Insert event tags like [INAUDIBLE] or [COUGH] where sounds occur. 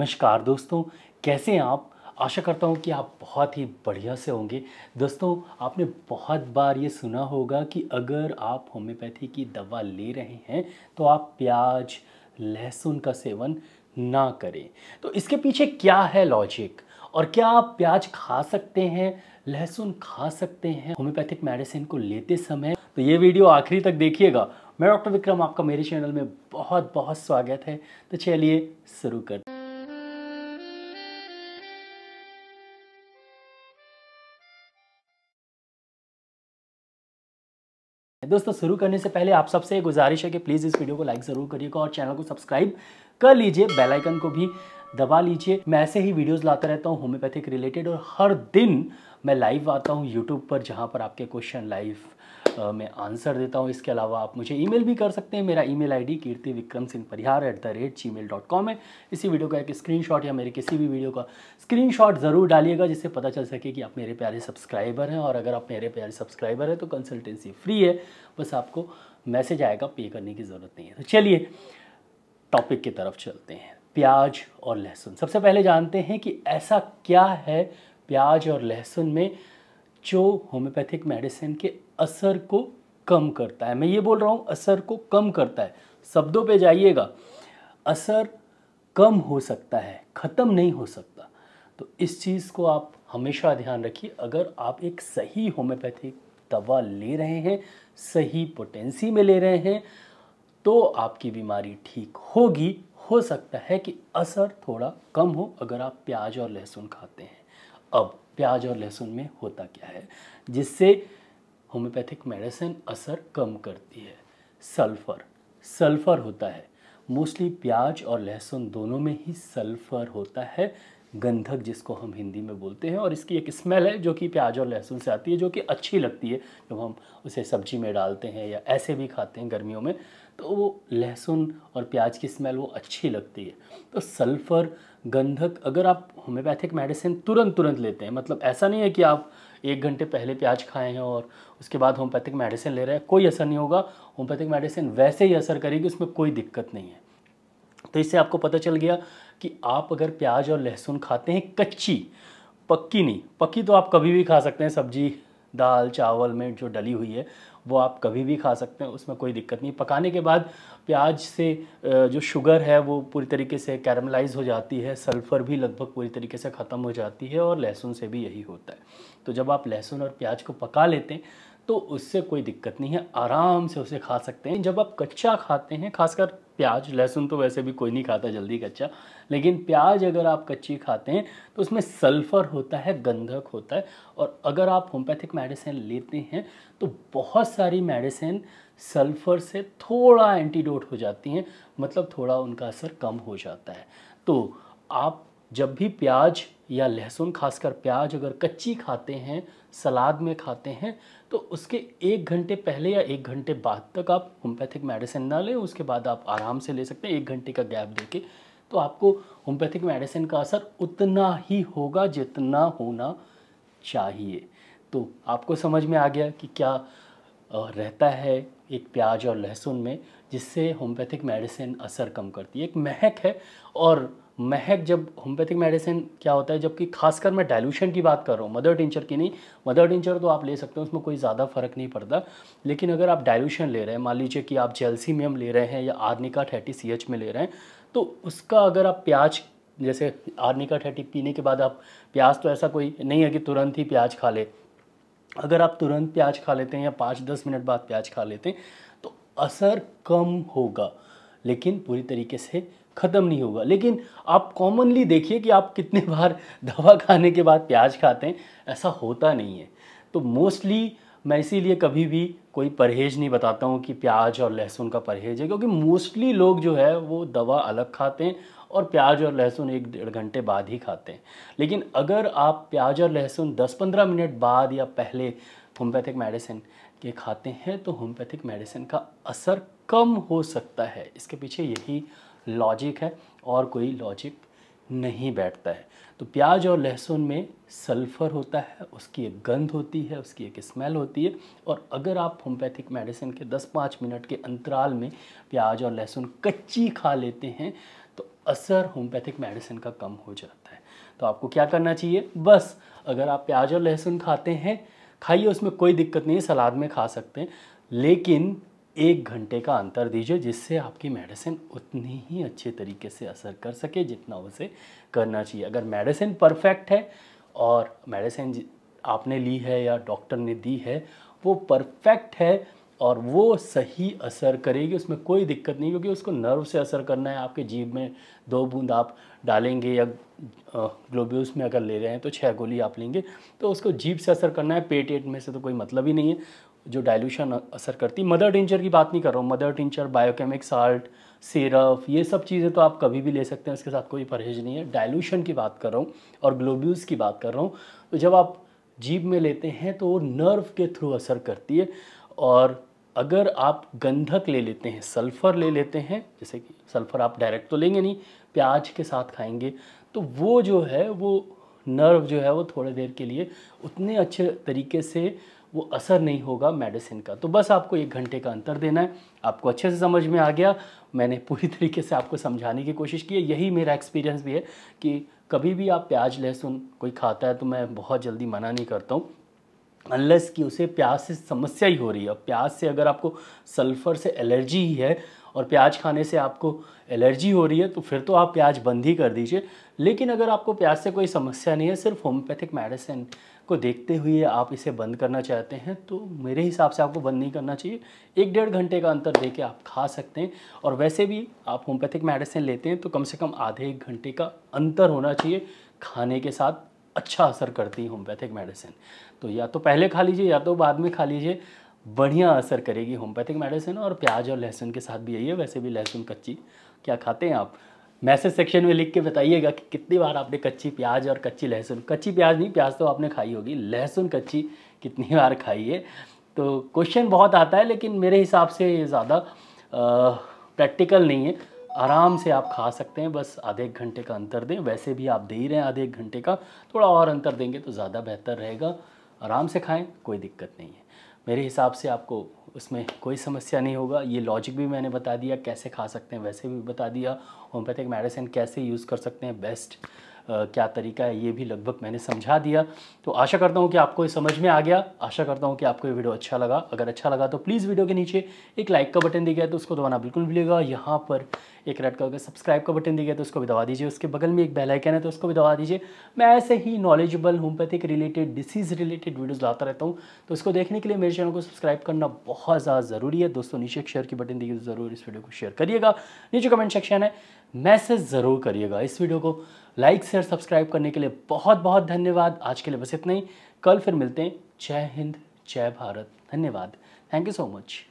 नमस्कार दोस्तों कैसे हैं आप आशा करता हूं कि आप बहुत ही बढ़िया से होंगे दोस्तों आपने बहुत बार ये सुना होगा कि अगर आप होम्योपैथी की दवा ले रहे हैं तो आप प्याज लहसुन का सेवन ना करें तो इसके पीछे क्या है लॉजिक और क्या आप प्याज खा सकते हैं लहसुन खा सकते हैं होम्योपैथिक मेडिसिन को लेते समय तो ये वीडियो आखिरी तक देखिएगा मैं डॉक्टर विक्रम आपका मेरे चैनल में बहुत बहुत स्वागत है तो चलिए शुरू करते हैं दोस्तों शुरू करने से पहले आप सबसे ये गुजारिश है कि प्लीज़ इस वीडियो को लाइक ज़रूर करिएगा और चैनल को सब्सक्राइब कर लीजिए बेल आइकन को भी दबा लीजिए मैं ऐसे ही वीडियोस लाता रहता हूँ होम्योपैथिक रिलेटेड और हर दिन मैं लाइव आता हूँ यूट्यूब पर जहाँ पर आपके क्वेश्चन लाइव मैं आंसर देता हूँ इसके अलावा आप मुझे ईमेल भी कर सकते हैं मेरा email ID Kirti Vikram Singh Parihar at the rate Gmail dot com है इसी वीडियो का एक स्क्रीनशॉट या मेरे किसी भी वीडियो का स्क्रीनशॉट ज़रूर डालिएगा जिससे पता चल सके कि आप मेरे प्यारे सब्सक्राइबर हैं और अगर आप मेरे प्यारे सब्सक्राइबर हैं तो कंसल्टेंसी फ्री है बस आपको मैसेज आएगा पे करने की ज़रूरत नहीं है तो चलिए टॉपिक की तरफ चलते हैं प्याज और लहसुन सबसे पहले जानते हैं कि ऐसा क्या है प्याज और लहसुन में जो होम्योपैथिक मेडिसिन के असर को कम करता है मैं ये बोल रहा हूँ असर को कम करता है शब्दों पे जाइएगा असर कम हो सकता है ख़त्म नहीं हो सकता तो इस चीज़ को आप हमेशा ध्यान रखिए अगर आप एक सही होम्योपैथिक दवा ले रहे हैं सही पोटेंसी में ले रहे हैं तो आपकी बीमारी ठीक होगी हो सकता है कि असर थोड़ा कम हो अगर आप प्याज और लहसुन खाते हैं अब प्याज और लहसुन में होता क्या है जिससे होम्योपैथिक मेडिसिन असर कम करती है सल्फ़र सल्फ़र होता है मोस्टली प्याज और लहसुन दोनों में ही सल्फ़र होता है गंधक जिसको हम हिंदी में बोलते हैं और इसकी एक स्मेल है जो कि प्याज और लहसुन से आती है जो कि अच्छी लगती है जब हम उसे सब्जी में डालते हैं या ऐसे भी खाते हैं गर्मियों में तो वो लहसुन और प्याज की स्मेल वो अच्छी लगती है तो सल्फ़र गंधक अगर आप होम्योपैथिक मेडिसिन तुरंत तुरंत लेते हैं मतलब ऐसा नहीं है कि आप एक घंटे पहले प्याज खाए हैं और उसके बाद होम्योपैथिक मेडिसिन ले रहे हैं कोई असर नहीं होगा होम्योपैथिक मेडिसिन वैसे ही असर करेगी उसमें कोई दिक्कत नहीं है तो इससे आपको पता चल गया कि आप अगर प्याज और लहसुन खाते हैं कच्ची पक्की नहीं पक्की तो आप कभी भी खा सकते हैं सब्जी दाल चावल में जो डली हुई है वो आप कभी भी खा सकते हैं उसमें कोई दिक्कत नहीं पकाने के बाद प्याज से जो शुगर है वो पूरी तरीके से कैरमलाइज हो जाती है सल्फ़र भी लगभग पूरी तरीके से ख़त्म हो जाती है और लहसुन से भी यही होता है तो जब आप लहसुन और प्याज को पका लेते हैं तो उससे कोई दिक्कत नहीं है आराम से उसे खा सकते हैं जब आप कच्चा खाते हैं खासकर प्याज लहसुन तो वैसे भी कोई नहीं खाता जल्दी कच्चा लेकिन प्याज अगर आप कच्ची खाते हैं तो उसमें सल्फ़र होता है गंधक होता है और अगर आप होम्योपैथिक मेडिसिन लेते हैं तो बहुत सारी मेडिसिन सल्फ़र से थोड़ा एंटीडोट हो जाती हैं मतलब थोड़ा उनका असर कम हो जाता है तो आप जब भी प्याज या लहसुन खासकर प्याज अगर कच्ची खाते हैं सलाद में खाते हैं तो उसके एक घंटे पहले या एक घंटे बाद तक आप होम्योपैथिक मेडिसिन ना लें उसके बाद आप आराम से ले सकते हैं एक घंटे का गैप दे के तो आपको होम्योपैथिक मेडिसिन का असर उतना ही होगा जितना होना चाहिए तो आपको समझ में आ गया कि क्या रहता है एक प्याज और लहसुन में जिससे होम्योपैथिक मेडिसिन असर कम करती है एक महक है और महक जब होम्योपैथिक मेडिसिन क्या होता है जबकि खासकर मैं डाइल्यूशन की बात कर रहा हूँ मदर टिंचर की नहीं मदर टिंचर तो आप ले सकते हो उसमें कोई ज़्यादा फ़र्क नहीं पड़ता लेकिन अगर आप डाइल्यूशन ले रहे हैं मान लीजिए कि आप जेलसी में हम ले रहे हैं या आर्निका थर्टी सी में ले रहे हैं तो उसका अगर आप प्याज जैसे आर्निका थर्टी पीने के बाद आप प्याज तो ऐसा कोई नहीं है कि तुरंत ही प्याज खा ले अगर आप तुरंत प्याज खा लेते हैं या पाँच दस मिनट बाद प्याज खा लेते हैं तो असर कम होगा लेकिन पूरी तरीके से ख़त्म नहीं होगा लेकिन आप कॉमनली देखिए कि आप कितने बार [LAUGHS] दवा खाने के बाद प्याज खाते हैं ऐसा होता नहीं है तो मोस्टली मैं इसीलिए कभी भी कोई परहेज नहीं बताता हूँ कि प्याज और लहसुन का परहेज है क्योंकि मोस्टली लोग जो है वो दवा अलग खाते हैं और प्याज और लहसुन एक डेढ़ घंटे बाद ही खाते हैं लेकिन अगर आप प्याज और लहसुन 10-15 मिनट बाद या पहले होम्योपैथिक मेडिसिन के खाते हैं तो होम्योपैथिक मेडिसिन का असर कम हो सकता है इसके पीछे यही लॉजिक है और कोई लॉजिक नहीं बैठता है तो प्याज और लहसुन में सल्फ़र होता है उसकी एक गंध होती है उसकी एक स्मेल होती है और अगर आप होम्योपैथिक मेडिसिन के 10-5 मिनट के अंतराल में प्याज और लहसुन कच्ची खा लेते हैं तो असर होम्योपैथिक मेडिसिन का कम हो जाता है तो आपको क्या करना चाहिए बस अगर आप प्याज और लहसुन खाते हैं खाइए उसमें कोई दिक्कत नहीं है सलाद में खा सकते हैं लेकिन एक घंटे का अंतर दीजिए जिससे आपकी मेडिसिन उतनी ही अच्छे तरीके से असर कर सके जितना उसे करना चाहिए अगर मेडिसिन परफेक्ट है और मेडिसिन आपने ली है या डॉक्टर ने दी है वो परफेक्ट है और वो सही असर करेगी उसमें कोई दिक्कत नहीं क्योंकि उसको नर्व से असर करना है आपके जीव में दो बूंद आप डालेंगे या ग्लोब्यूस में अगर ले रहे हैं तो छः गोली आप लेंगे तो उसको जीभ से असर करना है पेट एट में से तो कोई मतलब ही नहीं है जो डाइल्यूशन असर करती मदर टिंचर की बात नहीं कर रहा हूँ mother tincture biochemic salt syrup ये सब चीज़ें तो आप कभी भी ले सकते हैं उसके साथ कोई परहेज नहीं है डायल्यूशन की बात कर रहा हूँ और ग्लोब्यूस की बात कर रहा हूँ तो जब आप जीभ में लेते हैं तो वो नर्व के थ्रू असर करती है और अगर आप गंधक ले लेते हैं सल्फ़र ले लेते हैं जैसे कि सल्फ़र आप डायरेक्ट तो लेंगे नहीं प्याज के साथ खाएंगे तो वो जो है वो नर्व जो है वो थोड़े देर के लिए उतने अच्छे तरीके से वो असर नहीं होगा मेडिसिन का तो बस आपको एक घंटे का अंतर देना है आपको अच्छे से समझ में आ गया मैंने पूरी [LAUGHS] तरीके से आपको समझाने की कोशिश की है यही मेरा एक्सपीरियंस भी है कि कभी भी आप प्याज लहसुन कोई खाता है तो मैं बहुत जल्दी मना नहीं करता हूँ अनलेस कि उसे प्याज से समस्या ही हो रही है और प्याज से अगर आपको सल्फ़र से एलर्जी ही है और प्याज खाने से आपको एलर्जी हो रही है तो फिर तो आप प्याज बंद ही कर दीजिए लेकिन अगर आपको प्याज से कोई समस्या नहीं है सिर्फ होम्योपैथिक मेडिसिन को देखते हुए आप इसे बंद करना चाहते हैं तो मेरे हिसाब से आपको बंद नहीं करना चाहिए एक डेढ़ घंटे का अंतर दे के आप खा सकते हैं और वैसे भी आप होम्योपैथिक मेडिसिन लेते हैं तो कम से कम आधे एक घंटे का अंतर होना चाहिए खाने के साथ अच्छा असर करती है होम्योपैथिक मेडिसिन तो या तो पहले खा लीजिए या तो बाद में खा लीजिए बढ़िया असर करेगी होम्योपैथिक मेडिसिन और प्याज और लहसुन के साथ भी यही है वैसे भी लहसुन कच्ची क्या खाते हैं आप मैसेज सेक्शन में लिख के बताइएगा कि कितनी बार आपने कच्ची प्याज और कच्ची लहसुन कच्ची प्याज नहीं प्याज तो आपने खाई होगी लहसुन कच्ची कितनी [LAUGHS] बार खाई है तो क्वेश्चन बहुत आता है लेकिन मेरे हिसाब से ये ज़्यादा प्रैक्टिकल नहीं है आराम से आप खा सकते हैं बस आधे एक घंटे का अंतर दें वैसे भी आप दे ही रहे हैं आधे एक घंटे का थोड़ा और अंतर देंगे तो ज़्यादा बेहतर रहेगा आराम से खाएं कोई दिक्कत नहीं है मेरे हिसाब से आपको उसमें कोई समस्या नहीं होगा ये लॉजिक भी मैंने बता दिया कैसे खा सकते हैं वैसे भी बता दिया होम्योपैथिक मेडिसिन कैसे यूज़ कर सकते हैं बेस्ट क्या तरीका है ये भी लगभग मैंने समझा दिया तो आशा करता हूँ कि आपको समझ में आ गया आशा करता हूँ कि आपको ये वीडियो अच्छा लगा अगर अच्छा लगा तो प्लीज़ वीडियो के नीचे एक लाइक का बटन दिया गया तो उसको दबाना बिल्कुल मिलेगा यहाँ पर एक रेड कलर का सब्सक्राइब का बटन दिया गया तो उसको भी दबा दीजिए उसके बगल में एक बेलाइकन है तो उसको भी दबा दीजिए मैं ऐसे ही knowledgeable homeopathic related disease related videos लाता रहता हूँ तो उसको देखने के लिए मेरे चैनल को सब्सक्राइब करना बहुत ज़्यादा ज़रूरी है दोस्तों नीचे एक शेयर की बटन दी तो ज़रूर इस वीडियो को शेयर करिएगा नीचे कमेंट सेक्शन है मैसेज ज़रूर करिएगा इस वीडियो को लाइक शेयर सब्सक्राइब करने के लिए बहुत बहुत धन्यवाद आज के लिए बस इतना ही कल फिर मिलते हैं जय हिंद जय भारत धन्यवाद थैंक यू सो मच